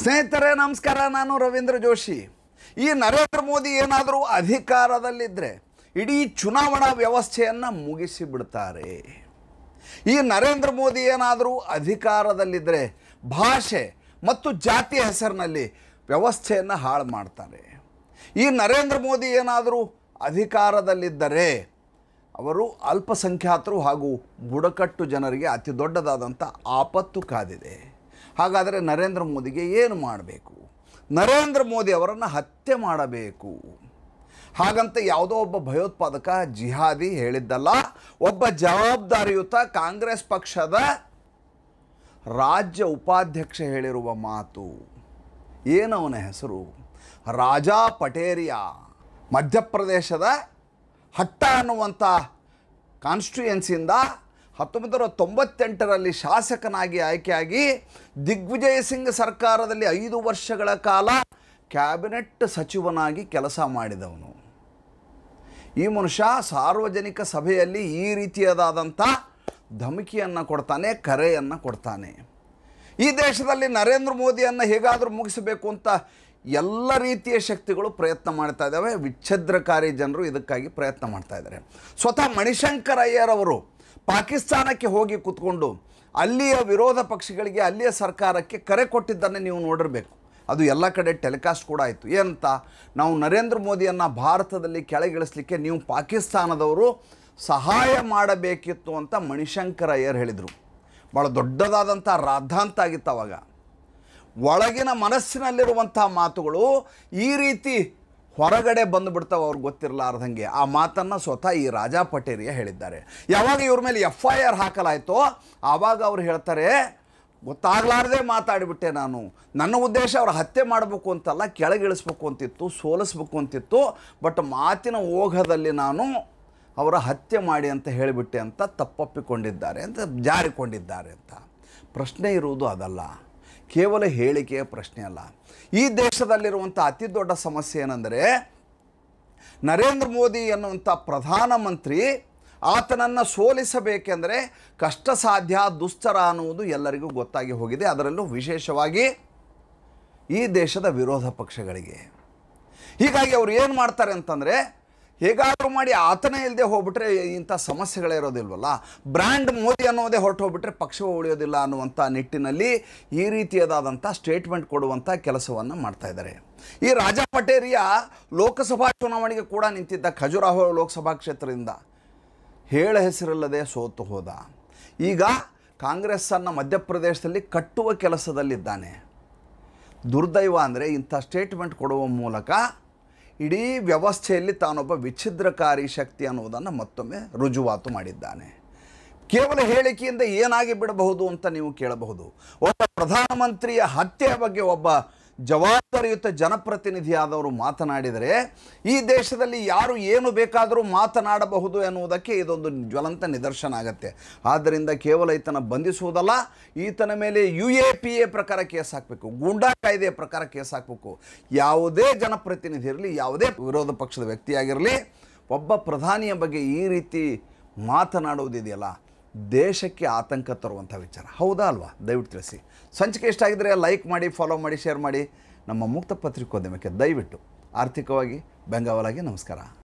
ಸ್ನೇಹಿತರೆ ನಮಸ್ಕಾರ ನಾನು ರವೀಂದ್ರ ಜೋಶಿ ಈ ನರೇಂದ್ರ ಮೋದಿ ಏನಾದರೂ ಅಧಿಕಾರದಲ್ಲಿದ್ದರೆ ಇಡೀ ಚುನಾವಣಾ ವ್ಯವಸ್ಥೆಯನ್ನು ಮುಗಿಸಿಬಿಡ್ತಾರೆ ಈ ನರೇಂದ್ರ ಮೋದಿ ಏನಾದರೂ ಅಧಿಕಾರದಲ್ಲಿದ್ದರೆ ಭಾಷೆ ಮತ್ತು ಜಾತಿಯ ಹೆಸರಿನಲ್ಲಿ ವ್ಯವಸ್ಥೆಯನ್ನು ಹಾಳು ಮಾಡ್ತಾರೆ ಈ ನರೇಂದ್ರ ಮೋದಿ ಏನಾದರೂ ಅಧಿಕಾರದಲ್ಲಿದ್ದರೆ ಅವರು ಅಲ್ಪಸಂಖ್ಯಾತರು ಹಾಗೂ ಬುಡಕಟ್ಟು ಜನರಿಗೆ ಅತಿ ದೊಡ್ಡದಾದಂಥ ಆಪತ್ತು ಕಾದಿದೆ ಹಾಗಾದರೆ ನರೇಂದ್ರ ಮೋದಿಗೆ ಏನು ಮಾಡಬೇಕು ನರೇಂದ್ರ ಮೋದಿ ಅವರನ್ನು ಹತ್ಯೆ ಮಾಡಬೇಕು ಹಾಗಂತ ಯಾವುದೋ ಒಬ್ಬ ಭಯೋತ್ಪಾದಕ ಜಿಹಾದಿ ಹೇಳಿದ್ದಲ್ಲ ಒಬ್ಬ ಜವಾಬ್ದಾರಿಯುತ ಕಾಂಗ್ರೆಸ್ ಪಕ್ಷದ ರಾಜ್ಯ ಉಪಾಧ್ಯಕ್ಷ ಹೇಳಿರುವ ಮಾತು ಏನವನ ಹೆಸರು ರಾಜಾ ಪಟೇರಿಯಾ ಮಧ್ಯಪ್ರದೇಶದ ಹಟ್ಟ ಅನ್ನುವಂಥ ಕಾನ್ಸ್ಟಿಟ್ಯೂಯೆನ್ಸಿಯಿಂದ ಹತ್ತೊಂಬತ್ತು ನೂರ ತೊಂಬತ್ತೆಂಟರಲ್ಲಿ ಶಾಸಕನಾಗಿ ಆಯ್ಕೆಯಾಗಿ ದಿಗ್ವಿಜಯ ಸಿಂಗ್ ಸರ್ಕಾರದಲ್ಲಿ ಐದು ವರ್ಷಗಳ ಕಾಲ ಕ್ಯಾಬಿನೆಟ್ ಸಚಿವನಾಗಿ ಕೆಲಸ ಮಾಡಿದವನು ಈ ಮನುಷ್ಯ ಸಾರ್ವಜನಿಕ ಸಭೆಯಲ್ಲಿ ಈ ರೀತಿಯಾದಂಥ ಧಮಕಿಯನ್ನು ಕೊಡ್ತಾನೆ ಕರೆಯನ್ನು ಕೊಡ್ತಾನೆ ಈ ದೇಶದಲ್ಲಿ ನರೇಂದ್ರ ಮೋದಿಯನ್ನು ಹೇಗಾದರೂ ಮುಗಿಸಬೇಕು ಅಂತ ಎಲ್ಲ ರೀತಿಯ ಶಕ್ತಿಗಳು ಪ್ರಯತ್ನ ಮಾಡ್ತಾ ಇದ್ದಾವೆ ವಿಚ್ಛದ್ರಕಾರಿ ಜನರು ಇದಕ್ಕಾಗಿ ಪ್ರಯತ್ನ ಮಾಡ್ತಾ ಇದ್ದಾರೆ ಸ್ವತಃ ಮಣಿಶಂಕರ್ ಅಯ್ಯರವರು ಪಾಕಿಸ್ತಾನಕ್ಕೆ ಹೋಗಿ ಕೂತ್ಕೊಂಡು ಅಲ್ಲಿಯ ವಿರೋಧ ಪಕ್ಷಗಳಿಗೆ ಅಲ್ಲಿಯ ಸರ್ಕಾರಕ್ಕೆ ಕರೆ ಕೊಟ್ಟಿದ್ದನ್ನು ನೀವು ನೋಡಿರಬೇಕು ಅದು ಎಲ್ಲ ಕಡೆ ಟೆಲಿಕಾಸ್ಟ್ ಕೂಡ ಆಯಿತು ಏನಂತ ನಾವು ನರೇಂದ್ರ ಮೋದಿಯನ್ನು ಭಾರತದಲ್ಲಿ ಕೆಳಗಿಳಿಸ್ಲಿಕ್ಕೆ ನೀವು ಪಾಕಿಸ್ತಾನದವರು ಸಹಾಯ ಮಾಡಬೇಕಿತ್ತು ಅಂತ ಮಣಿಶಂಕರ ಅಯ್ಯರ್ ಹೇಳಿದರು ಭಾಳ ದೊಡ್ಡದಾದಂಥ ರಾದ್ಧಾಂತ ಆಗಿತ್ತು ಅವಾಗ ಒಳಗಿನ ಮನಸ್ಸಿನಲ್ಲಿರುವಂಥ ಮಾತುಗಳು ಈ ರೀತಿ ಹೊರಗಡೆ ಬಂದುಬಿಡ್ತಾವೆ ಅವ್ರಿಗೆ ಗೊತ್ತಿರಲಾರ್ದಂಗೆ ಆ ಮಾತನ್ನು ಸ್ವತಃ ಈ ರಾಜಾ ಪಟೇರಿಯ ಹೇಳಿದ್ದಾರೆ ಯಾವಾಗ ಇವ್ರ ಮೇಲೆ ಎಫ್ ಐ ಆರ್ ಹಾಕಲಾಯಿತೋ ಆವಾಗ ಅವ್ರು ಹೇಳ್ತಾರೆ ಗೊತ್ತಾಗಲಾರ್ದೇ ಮಾತಾಡಿಬಿಟ್ಟೆ ನಾನು ನನ್ನ ಉದ್ದೇಶ ಅವ್ರ ಹತ್ಯೆ ಮಾಡಬೇಕು ಅಂತಲ್ಲ ಕೆಳಗಿಳಿಸ್ಬೇಕು ಅಂತಿತ್ತು ಸೋಲಿಸ್ಬೇಕು ಅಂತಿತ್ತು ಬಟ್ ಮಾತಿನ ಓಘದಲ್ಲಿ ನಾನು ಅವರ ಹತ್ಯೆ ಮಾಡಿ ಅಂತ ಹೇಳಿಬಿಟ್ಟೆ ಅಂತ ತಪ್ಪೊಪ್ಪಿಕೊಂಡಿದ್ದಾರೆ ಅಂತ ಜಾರಿಕೊಂಡಿದ್ದಾರೆ ಅಂತ ಪ್ರಶ್ನೆ ಇರುವುದು ಅದಲ್ಲ ಕೇವಲ ಹೇಳಿಕೆಯ ಪ್ರಶ್ನೆ ಅಲ್ಲ ಈ ದೇಶದಲ್ಲಿರುವಂಥ ಅತಿ ದೊಡ್ಡ ಸಮಸ್ಯೆ ಏನೆಂದರೆ ನರೇಂದ್ರ ಮೋದಿ ಎನ್ನುವಂಥ ಪ್ರಧಾನಮಂತ್ರಿ ಆತನನ್ನು ಸೋಲಿಸಬೇಕೆಂದರೆ ಕಷ್ಟ ಸಾಧ್ಯ ದುಸ್ತರ ಅನ್ನುವುದು ಎಲ್ಲರಿಗೂ ಗೊತ್ತಾಗಿ ಹೋಗಿದೆ ಅದರಲ್ಲೂ ವಿಶೇಷವಾಗಿ ಈ ದೇಶದ ವಿರೋಧ ಪಕ್ಷಗಳಿಗೆ ಹೀಗಾಗಿ ಅವರು ಏನು ಮಾಡ್ತಾರೆ ಅಂತಂದರೆ ಹೇಗಾದರೂ ಮಾಡಿ ಆತನೇ ಇಲ್ಲದೆ ಹೋಗ್ಬಿಟ್ರೆ ಇಂಥ ಇರೋದಿಲ್ವಲ್ಲ ಬ್ರ್ಯಾಂಡ್ ಮೋದಿ ಅನ್ನೋದೇ ಹೊರಟು ಹೋಗ್ಬಿಟ್ರೆ ಪಕ್ಷವೂ ಉಳಿಯೋದಿಲ್ಲ ಅನ್ನುವಂಥ ನಿಟ್ಟಿನಲ್ಲಿ ಈ ರೀತಿಯಾದಂಥ ಸ್ಟೇಟ್ಮೆಂಟ್ ಕೊಡುವಂಥ ಕೆಲಸವನ್ನು ಮಾಡ್ತಾ ಇದ್ದಾರೆ ಈ ರಾಜಾ ಪಟೇರಿಯ ಲೋಕಸಭಾ ಚುನಾವಣೆಗೆ ಕೂಡ ನಿಂತಿದ್ದ ಖಜುರಾಹೋ ಲೋಕಸಭಾ ಕ್ಷೇತ್ರದಿಂದ ಹೇಳ ಹೆಸರಿಲ್ಲದೆ ಸೋತು ಹೋದ ಈಗ ಕಾಂಗ್ರೆಸ್ಸನ್ನು ಮಧ್ಯಪ್ರದೇಶದಲ್ಲಿ ಕಟ್ಟುವ ಕೆಲಸದಲ್ಲಿದ್ದಾನೆ ದುರ್ದೈವ ಅಂದರೆ ಇಂಥ ಸ್ಟೇಟ್ಮೆಂಟ್ ಕೊಡುವ ಮೂಲಕ ಇಡೀ ವ್ಯವಸ್ಥೆಯಲ್ಲಿ ತಾನೊಬ್ಬ ವಿಚ್ಛಿದ್ರಕಾರಿ ಶಕ್ತಿ ಅನ್ನುವುದನ್ನು ಮತ್ತೊಮ್ಮೆ ರುಜುವಾತು ಮಾಡಿದ್ದಾನೆ ಕೇವಲ ಹೇಳಿಕೆಯಿಂದ ಏನಾಗಿ ಬಿಡಬಹುದು ಅಂತ ನೀವು ಕೇಳಬಹುದು ಒಬ್ಬ ಪ್ರಧಾನಮಂತ್ರಿಯ ಹತ್ಯೆಯ ಬಗ್ಗೆ ಒಬ್ಬ ಜವಾಬ್ದಾರಿಯುತ ಜನಪ್ರತಿನಿಧಿಯಾದವರು ಮಾತನಾಡಿದರೆ ಈ ದೇಶದಲ್ಲಿ ಯಾರು ಏನು ಬೇಕಾದರೂ ಮಾತನಾಡಬಹುದು ಎನ್ನುವುದಕ್ಕೆ ಇದೊಂದು ಜ್ವಲಂತ ನಿದರ್ಶನ ಆಗತ್ತೆ ಆದ್ದರಿಂದ ಕೇವಲ ಈತನ ಬಂಧಿಸುವುದಲ್ಲ ಈತನ ಮೇಲೆ ಯು ಎ ಪಿ ಎ ಪ್ರಕಾರ ಕೇಸ್ ಹಾಕಬೇಕು ಗೂಂಡಾ ಕಾಯ್ದೆಯ ಪ್ರಕಾರ ಕೇಸ್ ಹಾಕಬೇಕು ಯಾವುದೇ ಜನಪ್ರತಿನಿಧಿ ಇರಲಿ ಯಾವುದೇ ವಿರೋಧ ಪಕ್ಷದ ವ್ಯಕ್ತಿಯಾಗಿರಲಿ ಒಬ್ಬ ಪ್ರಧಾನಿಯ ಬಗ್ಗೆ ಈ ರೀತಿ ಮಾತನಾಡುವುದಿದೆಯಲ್ಲ ದೇಶಕ್ಕೆ ಆತಂಕ ತರುವಂಥ ವಿಚಾರ ಹೌದಾ ಅಲ್ವಾ ದಯವಿಟ್ಟು ತಿಳಿಸಿ ಸಂಚಿಕೆ ಇಷ್ಟ ಆಗಿದ್ದರೆ ಲೈಕ್ ಮಾಡಿ ಫಾಲೋ ಮಾಡಿ ಶೇರ್ ಮಾಡಿ ನಮ್ಮ ಮುಕ್ತ ಪತ್ರಿಕೋದ್ಯಮಕ್ಕೆ ದಯವಿಟ್ಟು ಆರ್ಥಿಕವಾಗಿ ಬೆಂಗಾವಲಾಗಿ ನಮಸ್ಕಾರ